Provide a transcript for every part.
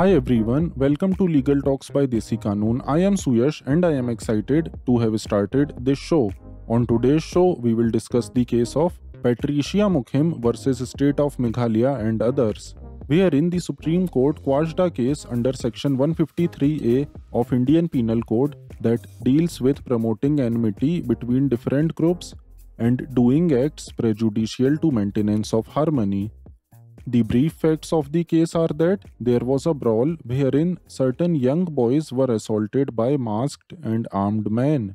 Hi everyone, welcome to Legal Talks by Desi Kanun. I am Suyash and I am excited to have started this show. On today's show, we will discuss the case of Patricia Mukhim versus State of Meghalaya and others. We are in the Supreme Court quashed a case under Section 153A of Indian Penal Code that deals with promoting enmity between different groups and doing acts prejudicial to maintenance of harmony the brief facts of the case are that there was a brawl wherein certain young boys were assaulted by masked and armed men.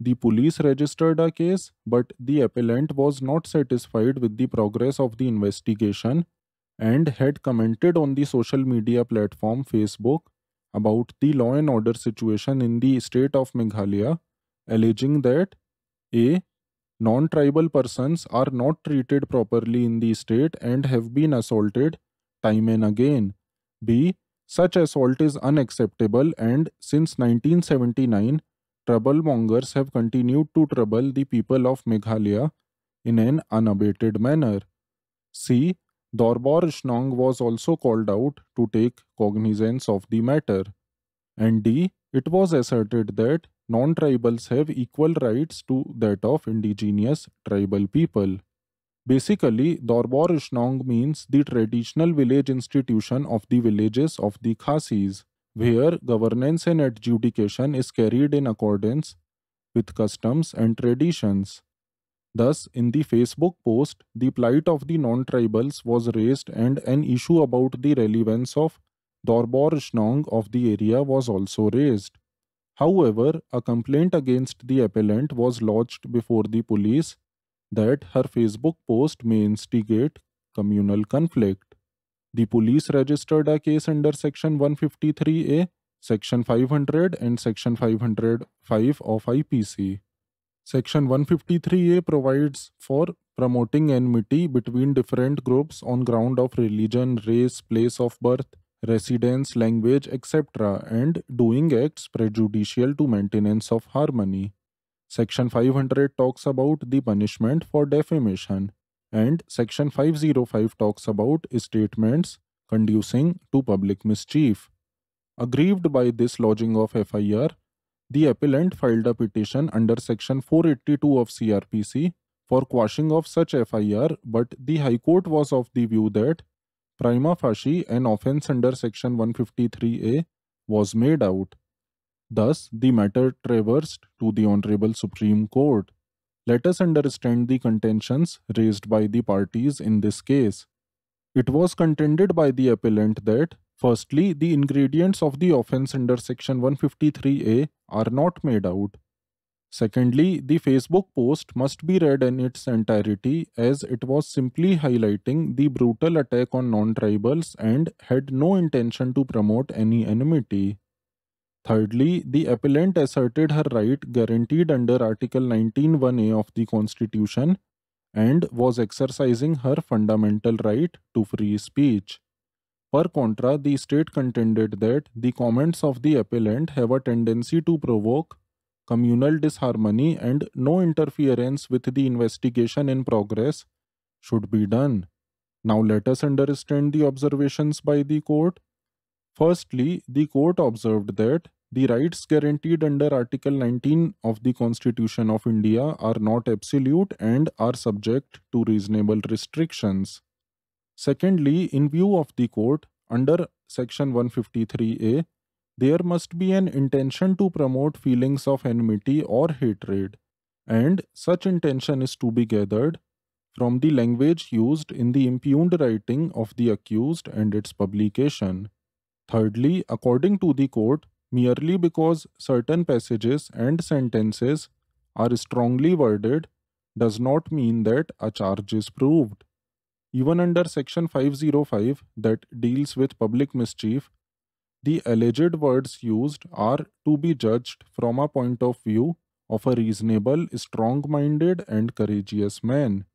The police registered a case, but the appellant was not satisfied with the progress of the investigation and had commented on the social media platform Facebook about the law and order situation in the state of Meghalaya, alleging that A non tribal persons are not treated properly in the state and have been assaulted time and again. B. Such assault is unacceptable and since 1979, troublemongers have continued to trouble the people of Meghalaya in an unabated manner. C. Dorbar Shnong was also called out to take cognizance of the matter. And D. It was asserted that non tribals have equal rights to that of indigenous tribal people. Basically, Dorbar Ishnong means the traditional village institution of the villages of the Khasis, where governance and adjudication is carried in accordance with customs and traditions. Thus, in the Facebook post, the plight of the non tribals was raised and an issue about the relevance of Dorbar of the area was also raised. However, a complaint against the appellant was lodged before the police that her Facebook post may instigate communal conflict. The police registered a case under Section 153A, Section 500 and Section 505 of IPC. Section 153A provides for promoting enmity between different groups on ground of religion, race, place of birth, residence, language, etc., and doing acts prejudicial to maintenance of harmony. Section 500 talks about the punishment for defamation, and Section 505 talks about statements conducing to public mischief. Aggrieved by this lodging of FIR, the appellant filed a petition under Section 482 of CRPC for quashing of such FIR, but the High Court was of the view that Prima facie, an offence under section 153A was made out. Thus, the matter traversed to the Honorable Supreme Court. Let us understand the contentions raised by the parties in this case. It was contended by the appellant that, firstly, the ingredients of the offence under section 153A are not made out. Secondly, the Facebook post must be read in its entirety as it was simply highlighting the brutal attack on non tribals and had no intention to promote any enmity. Thirdly, the appellant asserted her right guaranteed under Article 19.1a of the Constitution and was exercising her fundamental right to free speech. Per contra, the state contended that the comments of the appellant have a tendency to provoke communal disharmony and no interference with the investigation in progress should be done. Now let us understand the observations by the court. Firstly, the court observed that the rights guaranteed under Article 19 of the Constitution of India are not absolute and are subject to reasonable restrictions. Secondly, in view of the court, under Section 153A, there must be an intention to promote feelings of enmity or hatred, and such intention is to be gathered from the language used in the impugned writing of the accused and its publication. Thirdly, according to the court, merely because certain passages and sentences are strongly worded does not mean that a charge is proved. Even under section 505 that deals with public mischief, the alleged words used are to be judged from a point of view of a reasonable, strong-minded and courageous man.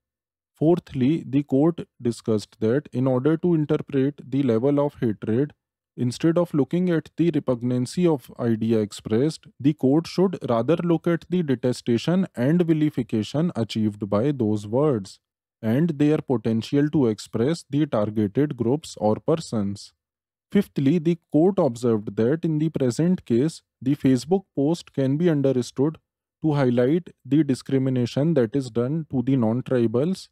Fourthly, the court discussed that in order to interpret the level of hatred, instead of looking at the repugnancy of idea expressed, the court should rather look at the detestation and vilification achieved by those words and their potential to express the targeted groups or persons. Fifthly, the court observed that in the present case, the Facebook post can be understood to highlight the discrimination that is done to the non-tribals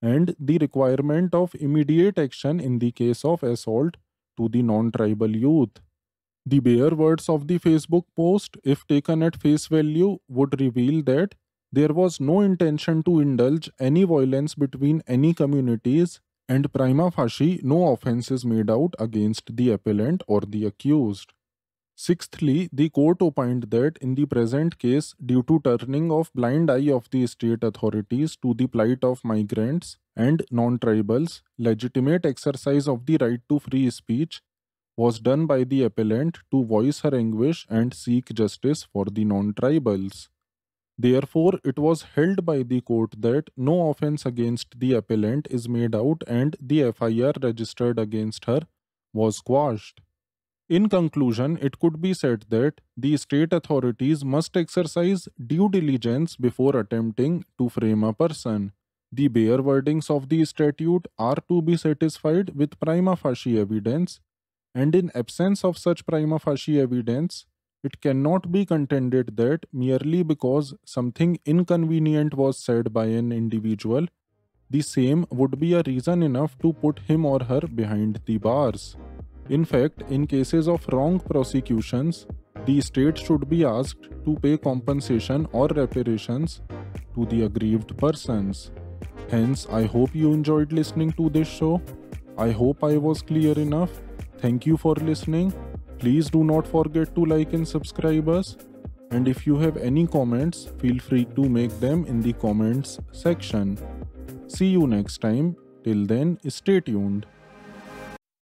and the requirement of immediate action in the case of assault to the non-tribal youth. The bare words of the Facebook post, if taken at face value, would reveal that there was no intention to indulge any violence between any communities and prima facie no offence is made out against the appellant or the accused. Sixthly, the court opined that in the present case, due to turning of blind eye of the state authorities to the plight of migrants and non-tribals, legitimate exercise of the right to free speech was done by the appellant to voice her anguish and seek justice for the non-tribals. Therefore, it was held by the court that no offence against the appellant is made out and the FIR registered against her was quashed. In conclusion, it could be said that the state authorities must exercise due diligence before attempting to frame a person. The bare wordings of the statute are to be satisfied with prima facie evidence, and in absence of such prima facie evidence, it cannot be contended that merely because something inconvenient was said by an individual, the same would be a reason enough to put him or her behind the bars. In fact, in cases of wrong prosecutions, the state should be asked to pay compensation or reparations to the aggrieved persons. Hence, I hope you enjoyed listening to this show. I hope I was clear enough. Thank you for listening. Please do not forget to like and subscribe us. And if you have any comments, feel free to make them in the comments section. See you next time. Till then, stay tuned.